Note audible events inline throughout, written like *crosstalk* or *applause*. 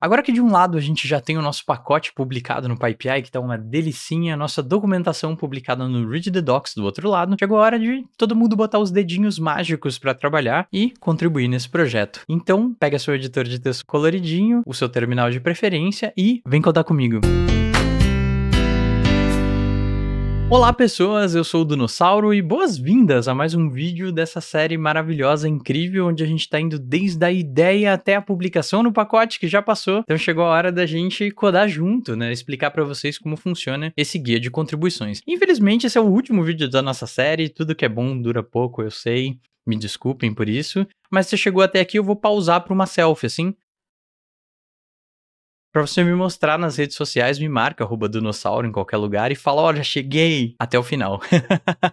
Agora que de um lado a gente já tem o nosso pacote publicado no PyPI, que tá uma delicinha, nossa documentação publicada no Read the Docs do outro lado, chegou a hora é de todo mundo botar os dedinhos mágicos para trabalhar e contribuir nesse projeto. Então, pega seu editor de texto coloridinho, o seu terminal de preferência e vem codar comigo. Música Olá pessoas, eu sou o Dinossauro e boas-vindas a mais um vídeo dessa série maravilhosa, incrível, onde a gente está indo desde a ideia até a publicação no pacote que já passou. Então chegou a hora da gente codar junto, né? Explicar para vocês como funciona esse guia de contribuições. Infelizmente, esse é o último vídeo da nossa série, tudo que é bom dura pouco, eu sei. Me desculpem por isso, mas se chegou até aqui, eu vou pausar para uma selfie, assim, para você me mostrar nas redes sociais, me marca arroba Dinossauro em qualquer lugar e fala, olha, cheguei até o final.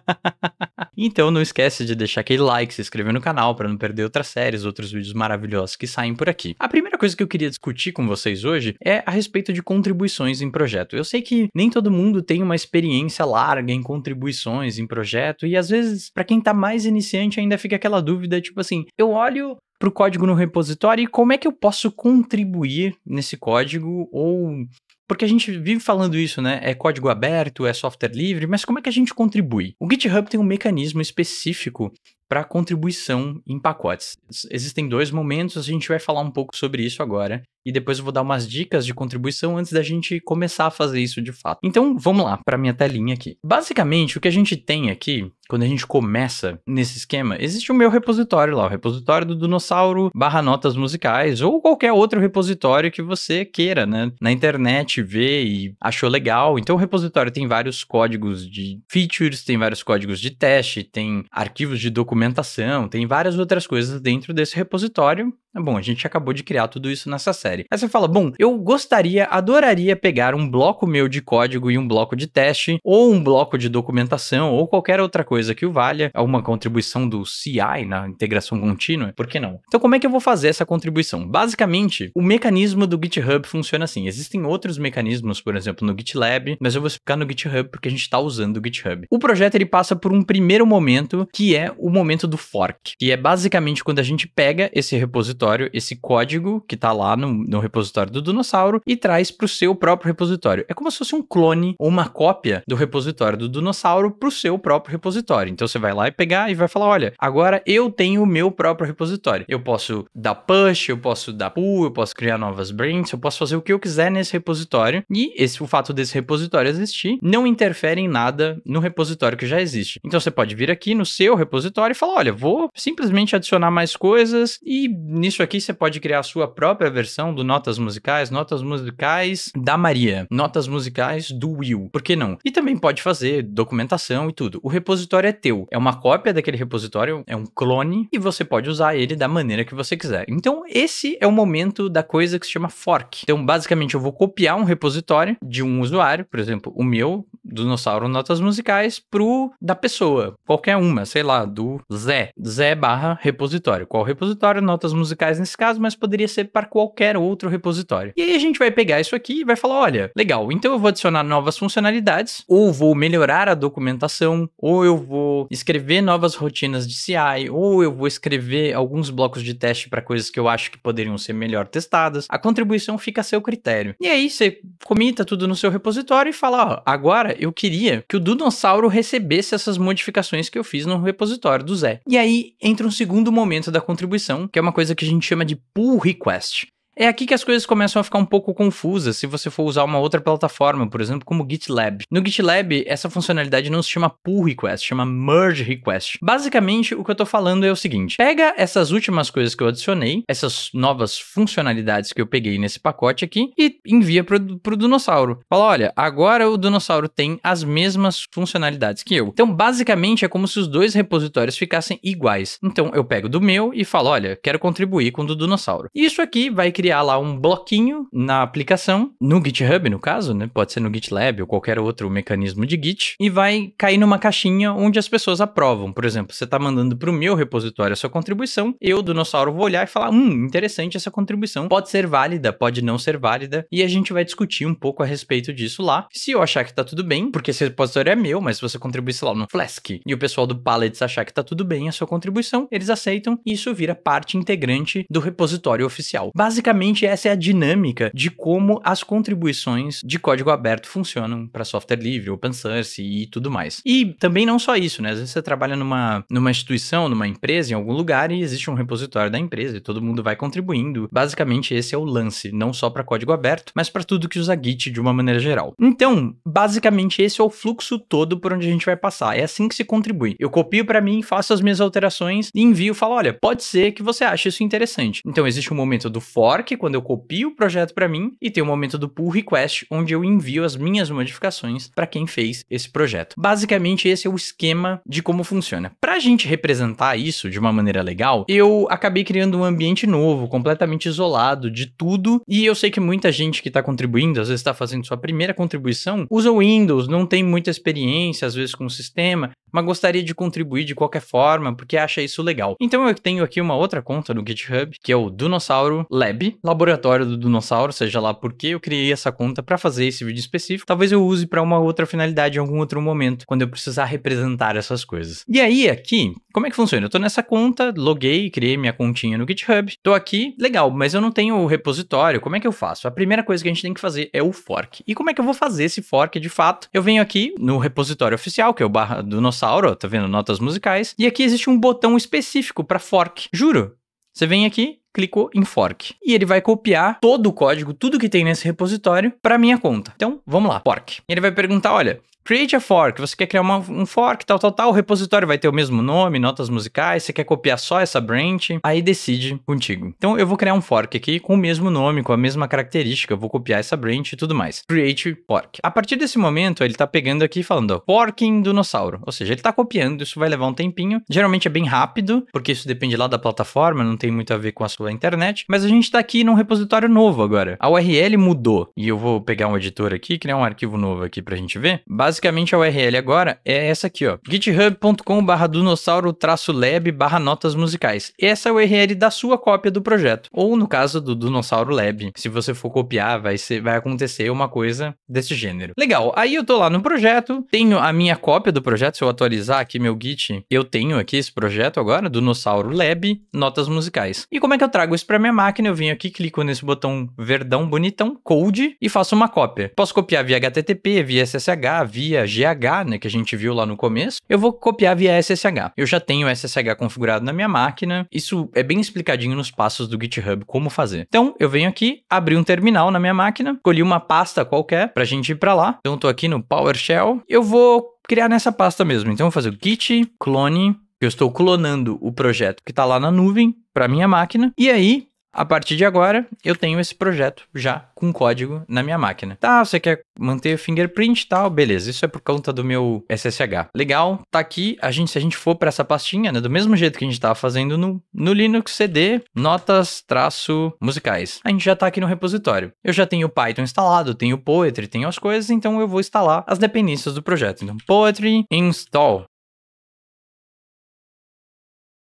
*laughs* então não esquece de deixar aquele like, se inscrever no canal para não perder outras séries, outros vídeos maravilhosos que saem por aqui. A primeira coisa que eu queria discutir com vocês hoje é a respeito de contribuições em projeto. Eu sei que nem todo mundo tem uma experiência larga em contribuições em projeto e às vezes para quem tá mais iniciante ainda fica aquela dúvida, tipo assim, eu olho para o código no repositório e como é que eu posso contribuir nesse código ou porque a gente vive falando isso, né? É código aberto, é software livre, mas como é que a gente contribui? O GitHub tem um mecanismo específico para contribuição em pacotes. Existem dois momentos, a gente vai falar um pouco sobre isso agora e depois eu vou dar umas dicas de contribuição antes da gente começar a fazer isso de fato. Então, vamos lá para minha telinha aqui. Basicamente, o que a gente tem aqui quando a gente começa nesse esquema, existe o meu repositório lá, o repositório do Dinossauro barra notas musicais ou qualquer outro repositório que você queira, né? Na internet ver e achou legal. Então o repositório tem vários códigos de features, tem vários códigos de teste, tem arquivos de documentos documentação, tem várias outras coisas dentro desse repositório ah, bom, a gente acabou de criar tudo isso nessa série. Aí você fala, bom, eu gostaria, adoraria pegar um bloco meu de código e um bloco de teste, ou um bloco de documentação, ou qualquer outra coisa que o valha, alguma contribuição do CI na integração contínua, por que não? Então como é que eu vou fazer essa contribuição? Basicamente, o mecanismo do GitHub funciona assim. Existem outros mecanismos, por exemplo, no GitLab, mas eu vou explicar no GitHub porque a gente está usando o GitHub. O projeto ele passa por um primeiro momento, que é o momento do fork, que é basicamente quando a gente pega esse repositório repositório esse código que está lá no, no, repositório do dinossauro e traz para o seu próprio repositório. É como se fosse um clone ou uma cópia do repositório do dinossauro para o seu próprio repositório. Então você vai lá e pegar e vai falar: olha, agora eu tenho o meu próprio repositório. Eu posso dar push, eu posso dar pull, eu posso criar novas brands, eu posso fazer o que eu quiser nesse repositório. E esse, o fato desse repositório existir não interfere em nada no repositório que já existe. Então você pode vir aqui no seu repositório e falar: olha, vou simplesmente adicionar mais coisas e nisso isso aqui você pode criar a sua própria versão do Notas Musicais, Notas Musicais da Maria, Notas Musicais do Will. Por que não? E também pode fazer documentação e tudo. O repositório é teu, é uma cópia daquele repositório, é um clone e você pode usar ele da maneira que você quiser. Então, esse é o momento da coisa que se chama fork. Então, basicamente, eu vou copiar um repositório de um usuário, por exemplo, o meu, do Dinossauro Notas Musicais, pro da pessoa, qualquer uma, sei lá, do Zé. Zé barra repositório. Qual repositório? Notas Musicais locais nesse caso, mas poderia ser para qualquer outro repositório. E aí a gente vai pegar isso aqui e vai falar, olha, legal, então eu vou adicionar novas funcionalidades, ou vou melhorar a documentação, ou eu vou escrever novas rotinas de CI, ou eu vou escrever alguns blocos de teste para coisas que eu acho que poderiam ser melhor testadas. A contribuição fica a seu critério. E aí você comita tudo no seu repositório e fala, ó, agora eu queria que o Dudonsauro recebesse essas modificações que eu fiz no repositório do Zé. E aí entra um segundo momento da contribuição, que é uma coisa que que a gente chama de pull request. É aqui que as coisas começam a ficar um pouco confusas se você for usar uma outra plataforma, por exemplo, como GitLab. No GitLab, essa funcionalidade não se chama pull request, chama merge request. Basicamente, o que eu tô falando é o seguinte: pega essas últimas coisas que eu adicionei, essas novas funcionalidades que eu peguei nesse pacote aqui e envia pro, pro dinossauro. Fala, olha, agora o dinossauro tem as mesmas funcionalidades que eu. Então, basicamente, é como se os dois repositórios ficassem iguais. Então, eu pego do meu e falo, olha, quero contribuir com o do dinossauro. Isso aqui vai criar criar lá um bloquinho na aplicação, no GitHub no caso, né? Pode ser no GitLab ou qualquer outro mecanismo de Git, e vai cair numa caixinha onde as pessoas aprovam. Por exemplo, você está mandando para o meu repositório a sua contribuição, eu, Dinossauro, vou olhar e falar: hum, interessante essa contribuição, pode ser válida, pode não ser válida, e a gente vai discutir um pouco a respeito disso lá. Se eu achar que está tudo bem, porque esse repositório é meu, mas se você contribuir, lá, no Flask, e o pessoal do Pallets achar que está tudo bem a sua contribuição, eles aceitam e isso vira parte integrante do repositório oficial. Basicamente, basicamente essa é a dinâmica de como as contribuições de código aberto funcionam para software livre, open source e tudo mais. E também não só isso, né? Às vezes você trabalha numa, numa instituição, numa empresa, em algum lugar e existe um repositório da empresa e todo mundo vai contribuindo. Basicamente esse é o lance, não só para código aberto, mas para tudo que usa Git de uma maneira geral. Então, basicamente esse é o fluxo todo por onde a gente vai passar. É assim que se contribui. Eu copio para mim, faço as minhas alterações e envio, falo, olha, pode ser que você ache isso interessante. Então existe um momento do fork Spark quando eu copio o projeto para mim e tem o momento do pull request onde eu envio as minhas modificações para quem fez esse projeto. Basicamente esse é o esquema de como funciona. Para a gente representar isso de uma maneira legal, eu acabei criando um ambiente novo, completamente isolado de tudo e eu sei que muita gente que está contribuindo, às vezes está fazendo sua primeira contribuição, usa o Windows, não tem muita experiência às vezes com o sistema, mas gostaria de contribuir de qualquer forma porque acha isso legal. Então eu tenho aqui uma outra conta no GitHub, que é o Dunossauro Lab, laboratório do Dunossauro, seja lá por que eu criei essa conta para fazer esse vídeo específico. Talvez eu use para uma outra finalidade em algum outro momento, quando eu precisar representar essas coisas. E aí, aqui, como é que funciona? Eu tô nessa conta, loguei, criei minha continha no GitHub, tô aqui, legal, mas eu não tenho o repositório, como é que eu faço? A primeira coisa que a gente tem que fazer é o fork. E como é que eu vou fazer esse fork de fato? Eu venho aqui no repositório oficial, que é o barra do dinossauro, tá vendo? Notas musicais. E aqui existe um botão específico para fork. Juro. Você vem aqui, clicou em fork. E ele vai copiar todo o código, tudo que tem nesse repositório, para minha conta. Então, vamos lá, fork. Ele vai perguntar, olha, Create a fork, você quer criar uma, um fork, tal, tal, tal. O repositório vai ter o mesmo nome, notas musicais, você quer copiar só essa branch, aí decide contigo. Então eu vou criar um fork aqui com o mesmo nome, com a mesma característica, eu vou copiar essa branch e tudo mais. Create fork. A partir desse momento, ele tá pegando aqui e falando, ó, forking dinossauro. Ou seja, ele tá copiando, isso vai levar um tempinho. Geralmente é bem rápido, porque isso depende lá da plataforma, não tem muito a ver com a sua internet. Mas a gente tá aqui num repositório novo agora. A URL mudou. E eu vou pegar um editor aqui, criar um arquivo novo aqui pra gente ver. Basicamente Basicamente a URL agora é essa aqui, ó. github.com/barra dinossauro-lab barra notas musicais. Essa é a URL da sua cópia do projeto. Ou no caso do Dunossauro Lab. Se você for copiar, vai, ser, vai acontecer uma coisa desse gênero. Legal, aí eu tô lá no projeto, tenho a minha cópia do projeto. Se eu atualizar aqui meu Git, eu tenho aqui esse projeto agora, Dunossauro Lab, notas musicais. E como é que eu trago isso pra minha máquina? Eu venho aqui, clico nesse botão verdão bonitão, code, e faço uma cópia. Posso copiar via HTTP, via SSH, via via GH, né, que a gente viu lá no começo, eu vou copiar via SSH. Eu já tenho SSH configurado na minha máquina, isso é bem explicadinho nos passos do GitHub como fazer. Então, eu venho aqui, abri um terminal na minha máquina, escolhi uma pasta qualquer para a gente ir para lá. Então, estou aqui no PowerShell, eu vou criar nessa pasta mesmo. Então, vou fazer o git clone, que eu estou clonando o projeto que está lá na nuvem, para minha máquina. E aí, a partir de agora, eu tenho esse projeto já com código na minha máquina. Tá, você quer manter fingerprint e tal, beleza. Isso é por conta do meu SSH. Legal, tá aqui. A gente, se a gente for para essa pastinha, né, do mesmo jeito que a gente estava fazendo no, no Linux CD, notas traço musicais. A gente já tá aqui no repositório. Eu já tenho Python instalado, tenho Poetry, tenho as coisas, então eu vou instalar as dependências do projeto. Então, Poetry install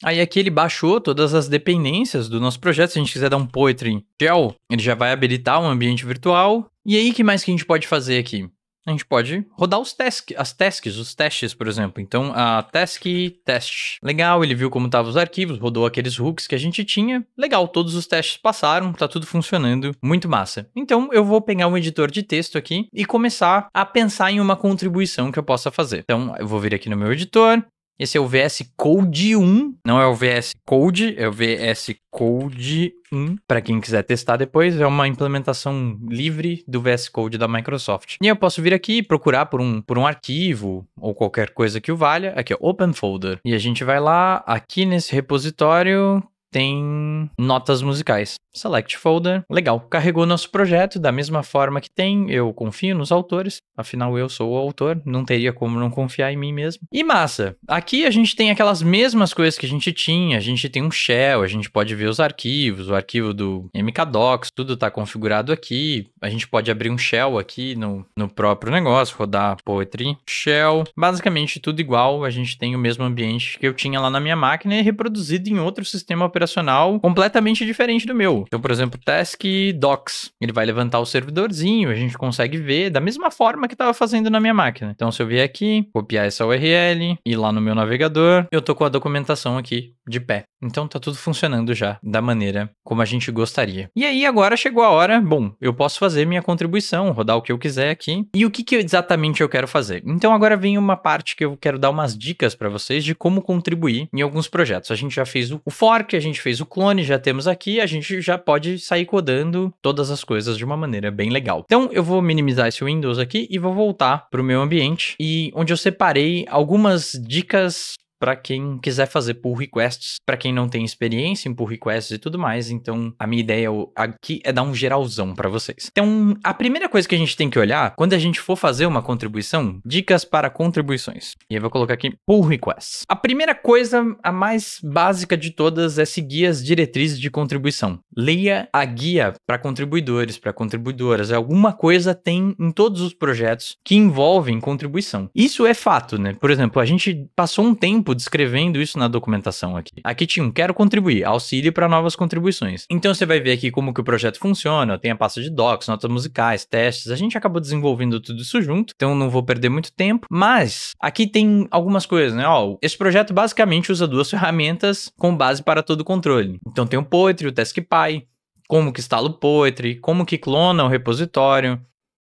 Aí aqui ele baixou todas as dependências do nosso projeto. Se a gente quiser dar um Poetry Gel, ele já vai habilitar um ambiente virtual. E aí, que mais que a gente pode fazer aqui? A gente pode rodar os task, as tasks, os testes, por exemplo. Então, a task test. Legal, ele viu como estavam os arquivos, rodou aqueles hooks que a gente tinha. Legal, todos os testes passaram, tá tudo funcionando, muito massa. Então, eu vou pegar um editor de texto aqui e começar a pensar em uma contribuição que eu possa fazer. Então, eu vou vir aqui no meu editor, esse é o VS Code 1, não é o VS Code, é o VS Code 1. Para quem quiser testar depois, é uma implementação livre do VS Code da Microsoft. E eu posso vir aqui e procurar por um, por um arquivo ou qualquer coisa que o valha. Aqui, é Open Folder. E a gente vai lá, aqui nesse repositório, tem notas musicais. Select folder, legal. Carregou nosso projeto da mesma forma que tem, eu confio nos autores, afinal eu sou o autor, não teria como não confiar em mim mesmo. E massa, aqui a gente tem aquelas mesmas coisas que a gente tinha, a gente tem um shell, a gente pode ver os arquivos, o arquivo do MKDocs, tudo tá configurado aqui, a gente pode abrir um shell aqui no, no próprio negócio, rodar Poetry, shell, basicamente tudo igual, a gente tem o mesmo ambiente que eu tinha lá na minha máquina e é reproduzido em outro sistema operacional operacional completamente diferente do meu. Então, por exemplo, Task Docs, ele vai levantar o servidorzinho, a gente consegue ver da mesma forma que estava fazendo na minha máquina. Então, se eu vier aqui, copiar essa URL, ir lá no meu navegador, eu tô com a documentação aqui de pé. Então tá tudo funcionando já da maneira como a gente gostaria. E aí agora chegou a hora, bom, eu posso fazer minha contribuição, rodar o que eu quiser aqui. E o que, que exatamente eu quero fazer? Então agora vem uma parte que eu quero dar umas dicas para vocês de como contribuir em alguns projetos. A gente já fez o fork, a gente fez o clone, já temos aqui, a gente já pode sair codando todas as coisas de uma maneira bem legal. Então eu vou minimizar esse Windows aqui e vou voltar para o meu ambiente e onde eu separei algumas dicas para quem quiser fazer pull requests, para quem não tem experiência em pull requests e tudo mais. Então, a minha ideia é aqui é dar um geralzão para vocês. Então, a primeira coisa que a gente tem que olhar quando a gente for fazer uma contribuição, dicas para contribuições. E eu vou colocar aqui pull requests. A primeira coisa, a mais básica de todas, é seguir as diretrizes de contribuição. Leia a guia para contribuidores, para contribuidoras. Alguma coisa tem em todos os projetos que envolvem contribuição. Isso é fato, né? Por exemplo, a gente passou um tempo tempo descrevendo isso na documentação aqui. Aqui tinha um quero contribuir, auxílio para novas contribuições. Então você vai ver aqui como que o projeto funciona, tem a pasta de docs, notas musicais, testes, a gente acabou desenvolvendo tudo isso junto, então não vou perder muito tempo, mas aqui tem algumas coisas, né? Ó, esse projeto basicamente usa duas ferramentas com base para todo o controle. Então tem o Poetry, o TaskPy, como que instala o Poetry, como que clona o repositório,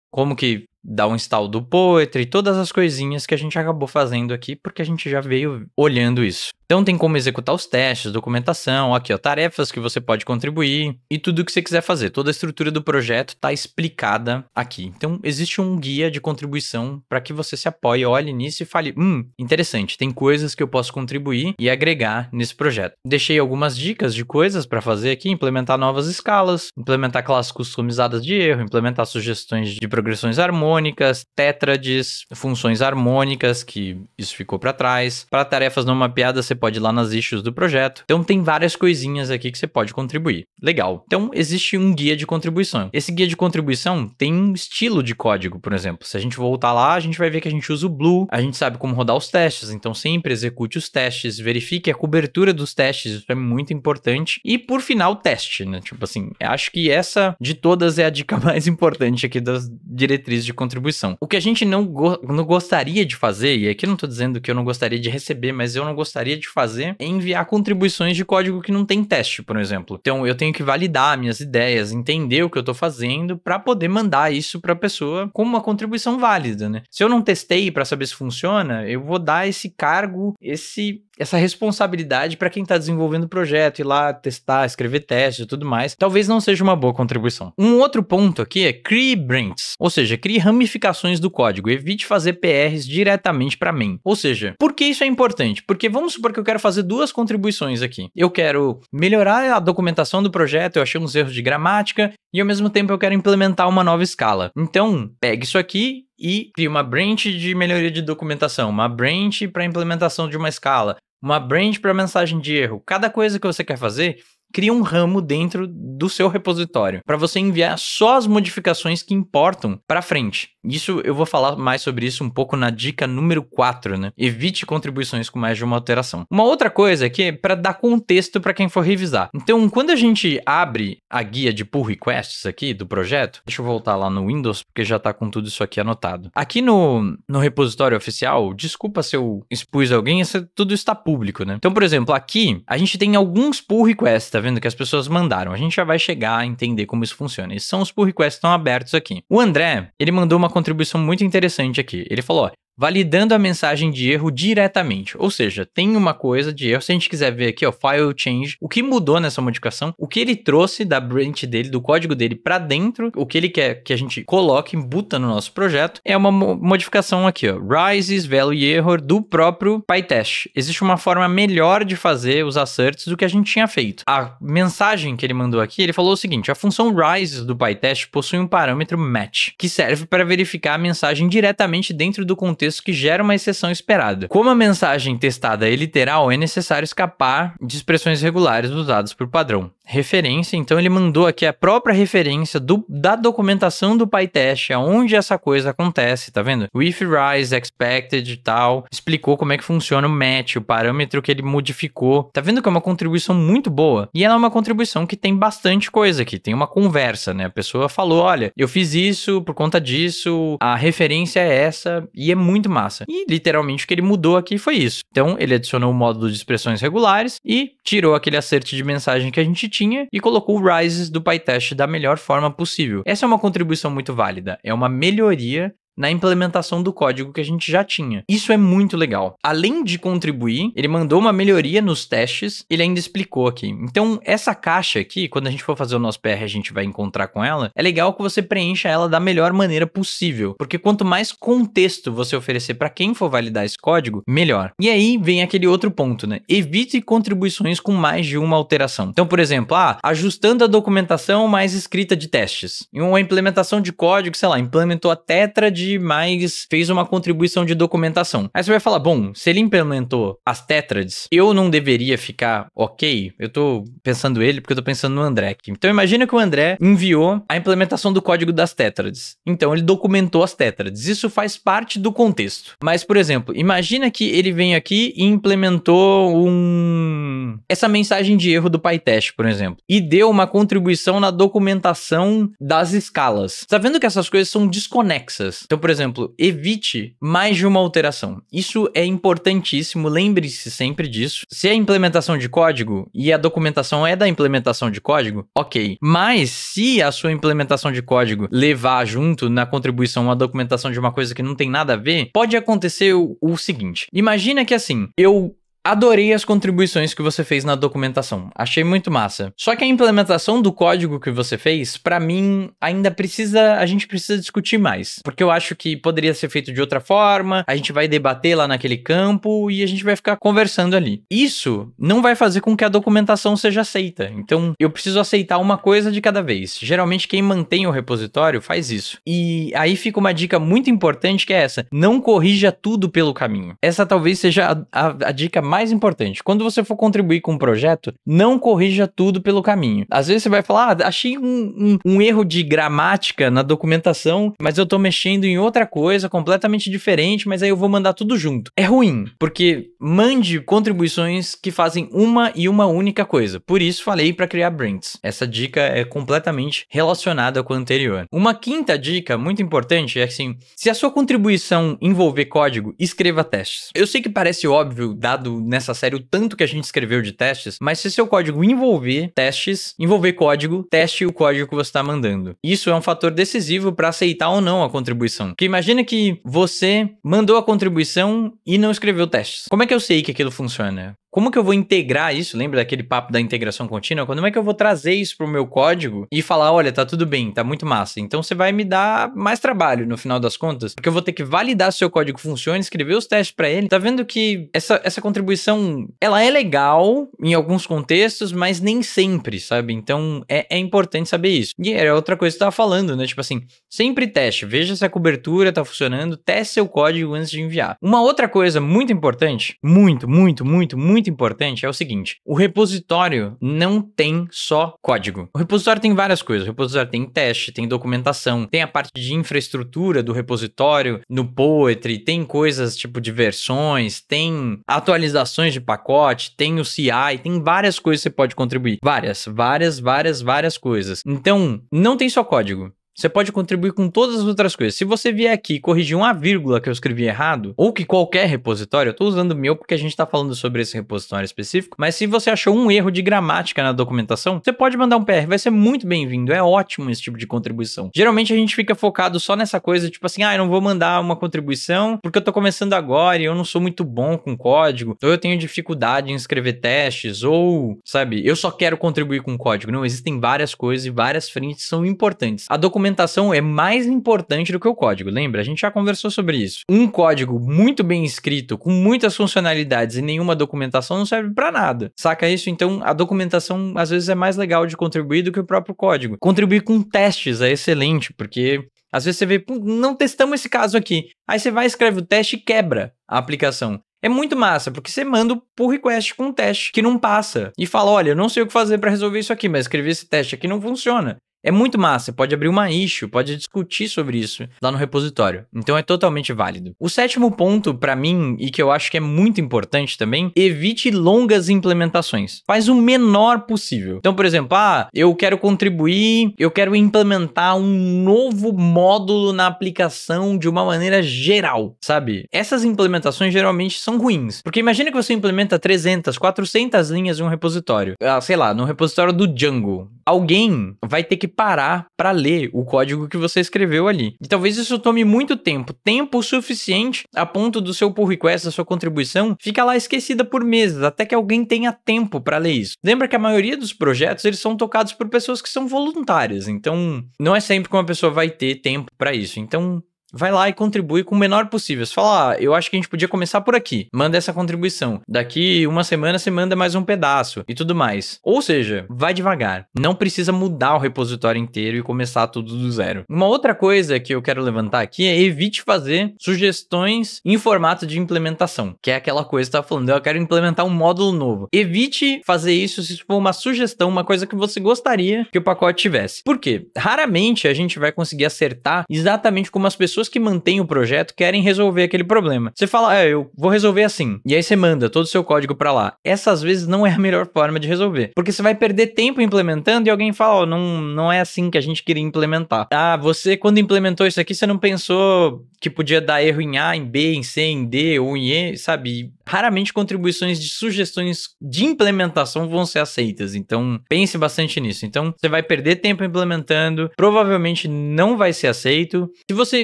como que dar um install do Poetry, todas as coisinhas que a gente acabou fazendo aqui, porque a gente já veio olhando isso. Então tem como executar os testes, documentação, aqui ó, tarefas que você pode contribuir e tudo o que você quiser fazer. Toda a estrutura do projeto está explicada aqui. Então existe um guia de contribuição para que você se apoie, olhe nisso e fale, hum, interessante, tem coisas que eu posso contribuir e agregar nesse projeto. Deixei algumas dicas de coisas para fazer aqui, implementar novas escalas, implementar classes customizadas de erro, implementar sugestões de progressões harmônicas, harmônicas, tétrades, funções harmônicas, que isso ficou para trás. Para tarefas não mapeadas, você pode ir lá nas issues do projeto. Então tem várias coisinhas aqui que você pode contribuir. Legal. Então existe um guia de contribuição. Esse guia de contribuição tem um estilo de código, por exemplo. Se a gente voltar lá, a gente vai ver que a gente usa o Blue, a gente sabe como rodar os testes, então sempre execute os testes, verifique a cobertura dos testes, isso é muito importante. E por final, teste, né? Tipo assim, acho que essa de todas é a dica *laughs* mais importante aqui das diretrizes de contribuição. O que a gente não, go não gostaria de fazer, e aqui não estou dizendo que eu não gostaria de receber, mas eu não gostaria de fazer, é enviar contribuições de código que não tem teste, por exemplo. Então eu tenho que validar minhas ideias, entender o que eu estou fazendo para poder mandar isso para a pessoa como uma contribuição válida, né? Se eu não testei para saber se funciona, eu vou dar esse cargo, esse essa responsabilidade para quem está desenvolvendo o projeto, ir lá testar, escrever testes e tudo mais, talvez não seja uma boa contribuição. Um outro ponto aqui é crie branches, ou seja, crie ramificações do código, evite fazer PRs diretamente para main. Ou seja, por que isso é importante? Porque vamos supor que eu quero fazer duas contribuições aqui. Eu quero melhorar a documentação do projeto, eu achei uns erros de gramática e ao mesmo tempo eu quero implementar uma nova escala. Então, pegue isso aqui e cria uma branch de melhoria de documentação, uma branch para implementação de uma escala, uma brand para mensagem de erro. Cada coisa que você quer fazer, cria um ramo dentro do seu repositório para você enviar só as modificações que importam para frente. Isso eu vou falar mais sobre isso um pouco na dica número 4, né? Evite contribuições com mais de uma alteração. Uma outra coisa que é para dar contexto para quem for revisar. Então, quando a gente abre a guia de pull requests aqui do projeto, deixa eu voltar lá no Windows porque já tá com tudo isso aqui anotado. Aqui no, no repositório oficial, desculpa se eu expus alguém, isso, tudo está público, né? Então, por exemplo, aqui a gente tem alguns pull requests, tá vendo que as pessoas mandaram. A gente já vai chegar a entender como isso funciona. Esses são os pull requests que estão abertos aqui. O André, ele mandou uma contribuição muito interessante aqui. Ele falou: ó, validando a mensagem de erro diretamente. Ou seja, tem uma coisa de erro. Se a gente quiser ver aqui, ó, file change, o que mudou nessa modificação, o que ele trouxe da branch dele, do código dele para dentro, o que ele quer que a gente coloque, embuta no nosso projeto, é uma modificação aqui, ó, rises value error do próprio PyTest. Existe uma forma melhor de fazer os asserts do que a gente tinha feito. A mensagem que ele mandou aqui, ele falou o seguinte: a função rises do PyTest possui um parâmetro match, que serve para verificar a mensagem diretamente dentro do contexto que gera uma exceção esperada. Como a mensagem testada é literal, é necessário escapar de expressões regulares usadas por padrão referência, então ele mandou aqui a própria referência do, da documentação do PyTest, aonde essa coisa acontece, tá vendo? With rise, expected e tal, explicou como é que funciona o match, o parâmetro que ele modificou. Tá vendo que é uma contribuição muito boa? E ela é uma contribuição que tem bastante coisa aqui, tem uma conversa, né? A pessoa falou, olha, eu fiz isso por conta disso, a referência é essa e é muito massa. E literalmente o que ele mudou aqui foi isso. Então ele adicionou o módulo de expressões regulares e tirou aquele acerte de mensagem que a gente tinha e colocou o Rises do PyTest da melhor forma possível. Essa é uma contribuição muito válida, é uma melhoria na implementação do código que a gente já tinha. Isso é muito legal. Além de contribuir, ele mandou uma melhoria nos testes, ele ainda explicou aqui. Então, essa caixa aqui, quando a gente for fazer o nosso PR, a gente vai encontrar com ela. É legal que você preencha ela da melhor maneira possível, porque quanto mais contexto você oferecer para quem for validar esse código, melhor. E aí vem aquele outro ponto, né? Evite contribuições com mais de uma alteração. Então, por exemplo, ah, ajustando a documentação mais escrita de testes. Em uma implementação de código, sei lá, implementou a tetra de mas fez uma contribuição de documentação. Aí você vai falar, bom, se ele implementou as tetrads, eu não deveria ficar ok? Eu tô pensando ele porque eu tô pensando no André aqui. Então imagina que o André enviou a implementação do código das tetrads. Então ele documentou as tetrads. Isso faz parte do contexto. Mas, por exemplo, imagina que ele vem aqui e implementou um... essa mensagem de erro do PyTest, por exemplo, e deu uma contribuição na documentação das escalas. Tá vendo que essas coisas são desconexas. Então, por exemplo, evite mais de uma alteração. Isso é importantíssimo, lembre-se sempre disso. Se é implementação de código e a documentação é da implementação de código, ok. Mas se a sua implementação de código levar junto na contribuição a documentação de uma coisa que não tem nada a ver, pode acontecer o, o seguinte: imagina que assim, eu Adorei as contribuições que você fez na documentação, achei muito massa. Só que a implementação do código que você fez, para mim, ainda precisa, a gente precisa discutir mais, porque eu acho que poderia ser feito de outra forma. A gente vai debater lá naquele campo e a gente vai ficar conversando ali. Isso não vai fazer com que a documentação seja aceita. Então, eu preciso aceitar uma coisa de cada vez. Geralmente quem mantém o repositório faz isso. E aí fica uma dica muito importante que é essa: não corrija tudo pelo caminho. Essa talvez seja a, a, a dica mais mais importante, quando você for contribuir com um projeto, não corrija tudo pelo caminho. Às vezes você vai falar, ah, achei um, um, um erro de gramática na documentação, mas eu tô mexendo em outra coisa completamente diferente, mas aí eu vou mandar tudo junto. É ruim, porque mande contribuições que fazem uma e uma única coisa. Por isso falei para criar brands. Essa dica é completamente relacionada com a anterior. Uma quinta dica muito importante é assim, se a sua contribuição envolver código, escreva testes. Eu sei que parece óbvio dado nessa série o tanto que a gente escreveu de testes, mas se seu código envolver testes, envolver código, teste o código que você está mandando. Isso é um fator decisivo para aceitar ou não a contribuição. Porque imagina que você mandou a contribuição e não escreveu testes. Como é que eu sei que aquilo funciona? como que eu vou integrar isso? Lembra daquele papo da integração contínua? Como é que eu vou trazer isso para o meu código e falar, olha, tá tudo bem, tá muito massa. Então você vai me dar mais trabalho no final das contas, porque eu vou ter que validar se o seu código funciona, escrever os testes para ele. Tá vendo que essa, essa contribuição, ela é legal em alguns contextos, mas nem sempre, sabe? Então é, é importante saber isso. E era outra coisa que eu tava falando, né? Tipo assim, sempre teste, veja se a cobertura tá funcionando, teste seu código antes de enviar. Uma outra coisa muito importante, muito, muito, muito, muito muito importante é o seguinte: o repositório não tem só código. O repositório tem várias coisas. O repositório tem teste, tem documentação, tem a parte de infraestrutura do repositório no Poetry, tem coisas tipo de versões, tem atualizações de pacote, tem o CI, tem várias coisas que você pode contribuir. Várias, várias, várias, várias coisas. Então, não tem só código. Você pode contribuir com todas as outras coisas. Se você vier aqui e corrigir uma vírgula que eu escrevi errado, ou que qualquer repositório, eu estou usando o meu porque a gente está falando sobre esse repositório específico, mas se você achou um erro de gramática na documentação, você pode mandar um PR, vai ser muito bem-vindo, é ótimo esse tipo de contribuição. Geralmente a gente fica focado só nessa coisa, tipo assim, ah, eu não vou mandar uma contribuição porque eu estou começando agora e eu não sou muito bom com código, ou eu tenho dificuldade em escrever testes, ou, sabe, eu só quero contribuir com código. Não, existem várias coisas e várias frentes são importantes. A documentação documentação é mais importante do que o código, lembra? A gente já conversou sobre isso. Um código muito bem escrito, com muitas funcionalidades e nenhuma documentação não serve para nada. Saca isso? Então, a documentação às vezes é mais legal de contribuir do que o próprio código. Contribuir com testes é excelente, porque às vezes você vê, não testamos esse caso aqui. Aí você vai, escreve o teste e quebra a aplicação. É muito massa, porque você manda o pull request com um teste que não passa e fala: olha, eu não sei o que fazer para resolver isso aqui, mas escrevi esse teste aqui não funciona. É muito massa, você pode abrir uma issue, pode discutir sobre isso lá no repositório. Então é totalmente válido. O sétimo ponto para mim e que eu acho que é muito importante também, evite longas implementações. Faz o menor possível. Então, por exemplo, ah, eu quero contribuir, eu quero implementar um novo módulo na aplicação de uma maneira geral, sabe? Essas implementações geralmente são ruins, porque imagina que você implementa 300, 400 linhas em um repositório. Ah, sei lá, no repositório do Django, alguém vai ter que parar para ler o código que você escreveu ali. E talvez isso tome muito tempo, tempo suficiente a ponto do seu pull request, da sua contribuição, ficar lá esquecida por meses, até que alguém tenha tempo para ler isso. Lembra que a maioria dos projetos, eles são tocados por pessoas que são voluntárias, então não é sempre que uma pessoa vai ter tempo para isso. Então, vai lá e contribui com o menor possível. Você fala, ah, eu acho que a gente podia começar por aqui. Manda essa contribuição. Daqui uma semana você manda mais um pedaço e tudo mais. Ou seja, vai devagar. Não precisa mudar o repositório inteiro e começar tudo do zero. Uma outra coisa que eu quero levantar aqui é evite fazer sugestões em formato de implementação, que é aquela coisa que você tá falando, eu quero implementar um módulo novo. Evite fazer isso se for uma sugestão, uma coisa que você gostaria que o pacote tivesse. Por quê? Raramente a gente vai conseguir acertar exatamente como as pessoas pessoas que mantêm o projeto querem resolver aquele problema. Você fala, é, eu vou resolver assim. E aí você manda todo o seu código para lá. Essas vezes não é a melhor forma de resolver. Porque você vai perder tempo implementando e alguém fala, oh, não, não é assim que a gente queria implementar. Ah, você quando implementou isso aqui, você não pensou que podia dar erro em A, em B, em C, em D ou em E, sabe? Raramente contribuições de sugestões de implementação vão ser aceitas. Então, pense bastante nisso. Então, você vai perder tempo implementando, provavelmente não vai ser aceito. Se você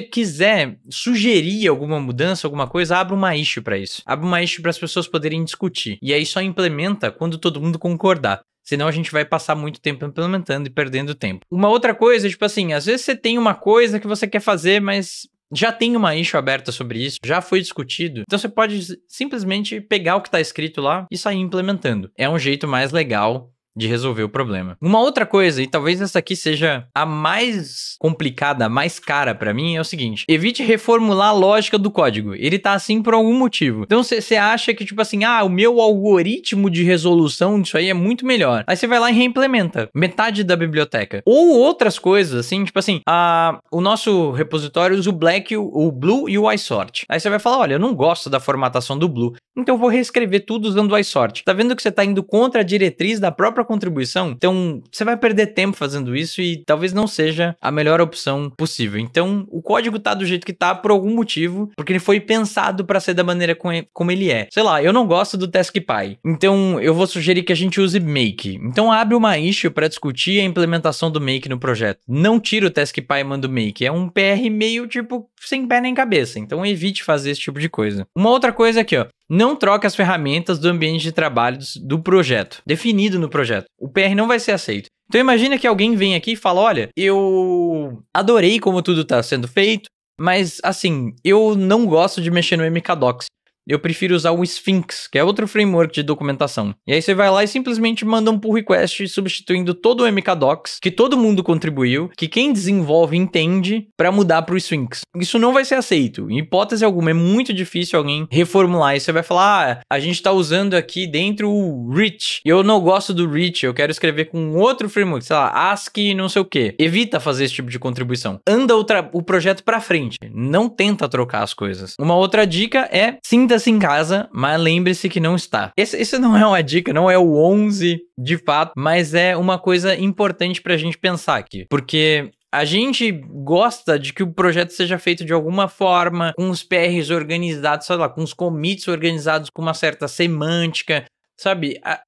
quiser quiser sugerir alguma mudança, alguma coisa, abre uma issue para isso. Abre uma issue para as pessoas poderem discutir. E aí só implementa quando todo mundo concordar. Senão a gente vai passar muito tempo implementando e perdendo tempo. Uma outra coisa, tipo assim, às vezes você tem uma coisa que você quer fazer, mas já tem uma issue aberta sobre isso, já foi discutido. Então você pode simplesmente pegar o que está escrito lá e sair implementando. É um jeito mais legal de resolver o problema. Uma outra coisa, e talvez essa aqui seja a mais complicada, a mais cara para mim, é o seguinte: evite reformular a lógica do código. Ele tá assim por algum motivo. Então você acha que, tipo assim, ah, o meu algoritmo de resolução disso aí é muito melhor. Aí você vai lá e reimplementa metade da biblioteca. Ou outras coisas, assim, tipo assim, a, o nosso repositório usa o black, o blue e o isort. Aí você vai falar: olha, eu não gosto da formatação do blue, então eu vou reescrever tudo usando o isort. Tá vendo que você tá indo contra a diretriz da própria própria contribuição. Então, você vai perder tempo fazendo isso e talvez não seja a melhor opção possível. Então, o código tá do jeito que tá por algum motivo, porque ele foi pensado para ser da maneira como ele é. Sei lá, eu não gosto do TaskPy. Então, eu vou sugerir que a gente use Make. Então, abre uma issue para discutir a implementação do Make no projeto. Não tira o TaskPy e manda o Make. É um PR meio tipo sem pé nem cabeça. Então evite fazer esse tipo de coisa. Uma outra coisa aqui, ó. Não troque as ferramentas do ambiente de trabalho do projeto, definido no projeto. O PR não vai ser aceito. Então imagina que alguém vem aqui e fala: "Olha, eu adorei como tudo está sendo feito, mas assim, eu não gosto de mexer no MKDocs eu prefiro usar o Sphinx, que é outro framework de documentação. E aí você vai lá e simplesmente manda um pull request substituindo todo o MKDocs, que todo mundo contribuiu, que quem desenvolve entende, para mudar para o Sphinx. Isso não vai ser aceito. Em hipótese alguma, é muito difícil alguém reformular. E você vai falar, ah, a gente está usando aqui dentro o Rich. Eu não gosto do Rich, eu quero escrever com outro framework, sei lá, ASCII não sei o quê. Evita fazer esse tipo de contribuição. Anda o, o projeto para frente, não tenta trocar as coisas. Uma outra dica é síntese Sinta-se em casa, mas lembre-se que não está. Isso não é uma dica, não é o 11 de fato, mas é uma coisa importante para a gente pensar aqui. Porque a gente gosta de que o projeto seja feito de alguma forma, com os PRs organizados, sei lá, com os commits organizados com uma certa semântica, sabe? A,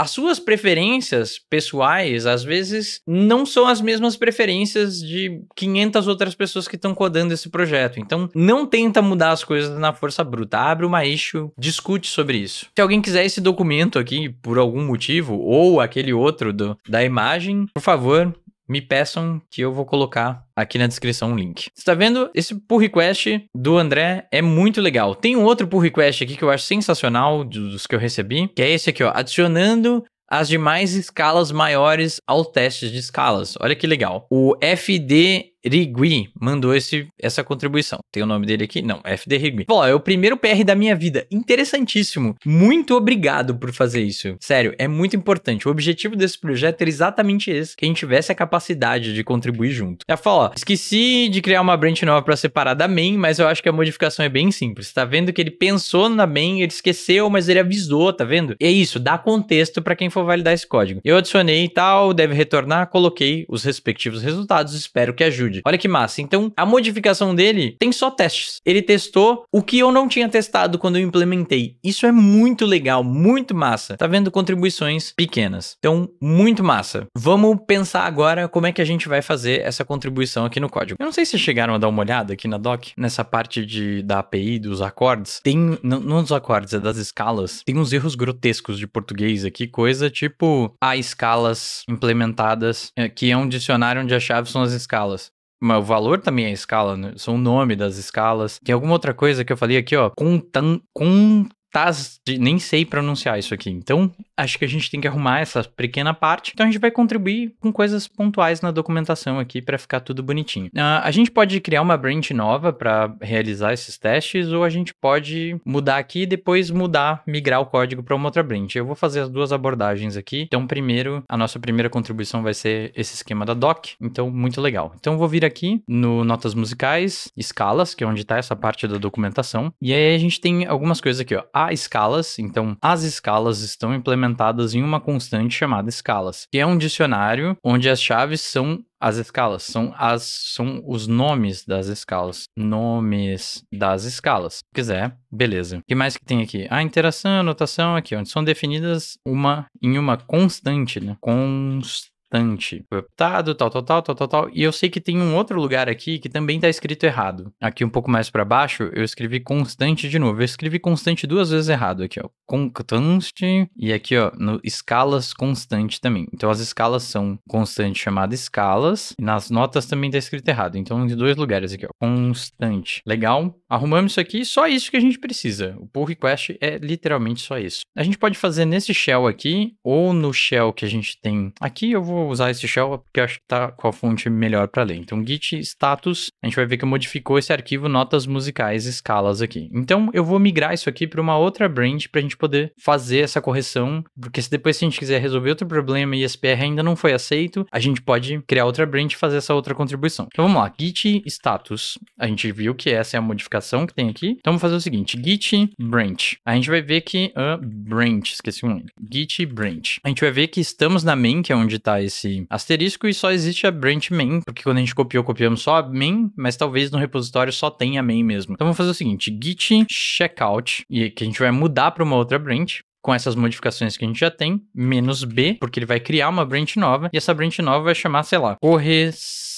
as suas preferências pessoais às vezes não são as mesmas preferências de 500 outras pessoas que estão codando esse projeto. Então, não tenta mudar as coisas na força bruta. Abre uma issue, discute sobre isso. Se alguém quiser esse documento aqui por algum motivo ou aquele outro do, da imagem, por favor, me peçam que eu vou colocar aqui na descrição um link. Você tá vendo? Esse pull request do André é muito legal. Tem um outro pull request aqui que eu acho sensacional dos que eu recebi, que é esse aqui, ó, adicionando as demais escalas maiores ao teste de escalas. Olha que legal. O FD Rigui mandou esse, essa contribuição. Tem o nome dele aqui? Não, FD Rigui. Pô, é o primeiro PR da minha vida. Interessantíssimo. Muito obrigado por fazer isso. Sério, é muito importante. O objetivo desse projeto era exatamente esse: quem tivesse a capacidade de contribuir junto. Já fala, esqueci de criar uma branch nova para separar da main, mas eu acho que a modificação é bem simples. Tá vendo que ele pensou na main, ele esqueceu, mas ele avisou, tá vendo? E é isso, dá contexto para quem for validar esse código. Eu adicionei tal, deve retornar, coloquei os respectivos resultados. Espero que ajude. Olha que massa. Então, a modificação dele tem só testes. Ele testou o que eu não tinha testado quando eu implementei. Isso é muito legal, muito massa. Tá vendo contribuições pequenas. Então, muito massa. Vamos pensar agora como é que a gente vai fazer essa contribuição aqui no código. Eu não sei se chegaram a dar uma olhada aqui na doc, nessa parte de, da API, dos acordes. Tem, não, não dos acordes, é das escalas. Tem uns erros grotescos de português aqui, coisa tipo a escalas implementadas, eh, que é um dicionário onde as chaves são as escalas. Mas o valor também é escala, né? são o nome das escalas. Tem alguma outra coisa que eu falei aqui, ó. Contan, con, Taz, nem sei pronunciar isso aqui. Então, acho que a gente tem que arrumar essa pequena parte. Então, a gente vai contribuir com coisas pontuais na documentação aqui para ficar tudo bonitinho. Uh, a gente pode criar uma branch nova para realizar esses testes, ou a gente pode mudar aqui e depois mudar, migrar o código para uma outra branch. Eu vou fazer as duas abordagens aqui. Então, primeiro, a nossa primeira contribuição vai ser esse esquema da doc. Então, muito legal. Então, eu vou vir aqui no Notas Musicais, Escalas, que é onde está essa parte da documentação. E aí, a gente tem algumas coisas aqui, ó a escalas, então as escalas estão implementadas em uma constante chamada escalas, que é um dicionário onde as chaves são as escalas, são, as, são os nomes das escalas. Nomes das escalas. Se quiser, beleza. O que mais que tem aqui? A ah, interação, a notação, aqui, onde são definidas uma em uma constante, né? Constante importante. Foi optado, tal, tal, tal, tal, tal, tal. E eu sei que tem um outro lugar aqui que também tá escrito errado. Aqui um pouco mais para baixo, eu escrevi constante de novo. Eu escrevi constante duas vezes errado aqui, ó. Constante. E aqui, ó, no escalas constante também. Então as escalas são constante chamada escalas. E nas notas também tá escrito errado. Então em dois lugares aqui, ó. Constante. Legal. Arrumamos isso aqui. Só isso que a gente precisa. O pull request é literalmente só isso. A gente pode fazer nesse shell aqui ou no shell que a gente tem aqui. Eu vou usar esse shell porque acho que tá com a fonte melhor para ler. Então, git status, a gente vai ver que modificou esse arquivo notas musicais escalas aqui. Então, eu vou migrar isso aqui para uma outra branch para a gente poder fazer essa correção, porque se depois se a gente quiser resolver outro problema e SPR ainda não foi aceito, a gente pode criar outra branch e fazer essa outra contribuição. Então, vamos lá, git status. A gente viu que essa é a modificação que tem aqui. Então, vamos fazer o seguinte, git branch. A gente vai ver que branch, esqueci o nome, git branch. A gente vai ver que estamos na main, que é onde está esse esse asterisco e só existe a branch main, porque quando a gente copiou, copiamos só a main, mas talvez no repositório só tenha a main mesmo. Então vamos fazer o seguinte, git checkout, e que a gente vai mudar para uma outra branch, com essas modificações que a gente já tem, menos B, porque ele vai criar uma branch nova, e essa branch nova vai chamar, sei lá, correção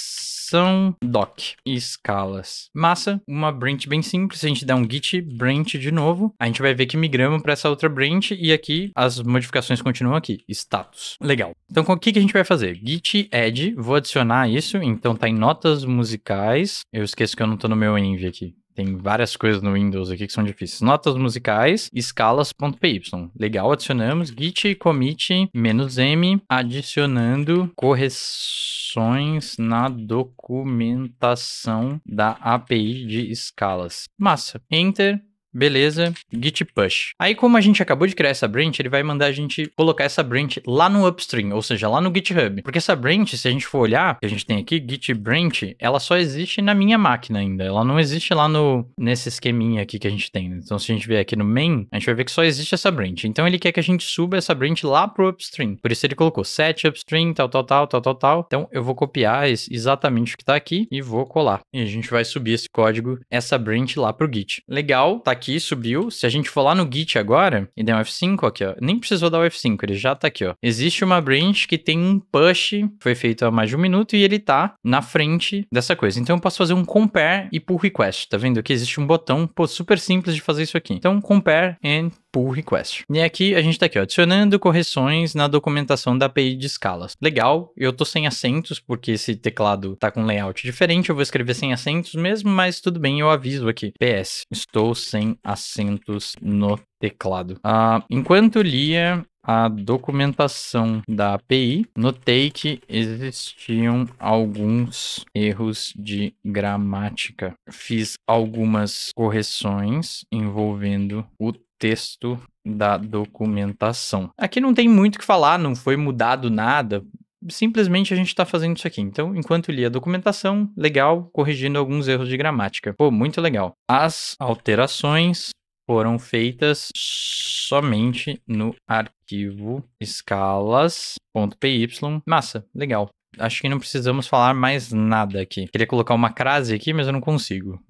são doc e escalas. Massa, uma branch bem simples, a gente dá um git branch de novo, a gente vai ver que migramos para essa outra branch e aqui as modificações continuam aqui, status. Legal. Então, o que, que a gente vai fazer? Git add, vou adicionar isso, então tá em notas musicais, eu esqueço que eu não tô no meu env aqui, tem várias coisas no Windows aqui que são difíceis. Notas musicais, escalas.py. Legal, adicionamos git commit menos "-m", adicionando correções na documentação da API de escalas. Massa. Enter Beleza, git push. Aí como a gente acabou de criar essa branch, ele vai mandar a gente colocar essa branch lá no upstream, ou seja, lá no GitHub. Porque essa branch, se a gente for olhar, que a gente tem aqui, git branch, ela só existe na minha máquina ainda. Ela não existe lá no nesse esqueminha aqui que a gente tem. Então se a gente vier aqui no main, a gente vai ver que só existe essa branch. Então ele quer que a gente suba essa branch lá pro upstream. Por isso ele colocou set upstream, tal, tal, tal, tal, tal, tal. Então eu vou copiar exatamente o que tá aqui e vou colar. E a gente vai subir esse código, essa branch lá pro git. Legal, tá aqui aqui, subiu. Se a gente for lá no Git agora e der um F5 aqui, ó, nem precisou dar o F5, ele já tá aqui, ó. Existe uma branch que tem um push, foi feito há mais de um minuto e ele tá na frente dessa coisa. Então eu posso fazer um compare e pull request, tá vendo? Que existe um botão, pô, super simples de fazer isso aqui. Então compare and pull request. E aqui a gente está aqui, ó, adicionando correções na documentação da API de escalas. Legal, eu tô sem acentos porque esse teclado tá com layout diferente, eu vou escrever sem acentos mesmo, mas tudo bem, eu aviso aqui. PS, estou sem acentos no teclado. Uh, enquanto lia, a documentação da API, notei que existiam alguns erros de gramática. Fiz algumas correções envolvendo o texto da documentação. Aqui não tem muito o que falar, não foi mudado nada. Simplesmente a gente está fazendo isso aqui. Então, enquanto li a documentação, legal, corrigindo alguns erros de gramática. Pô, muito legal. As alterações foram feitas somente no arquivo escalas.py. Massa, legal. Acho que não precisamos falar mais nada aqui. Queria colocar uma crase aqui, mas eu não consigo.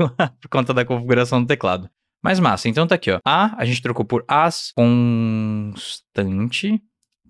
*laughs* por conta da configuração do teclado. Mas massa, então tá aqui, ó. A, a gente trocou por as constante.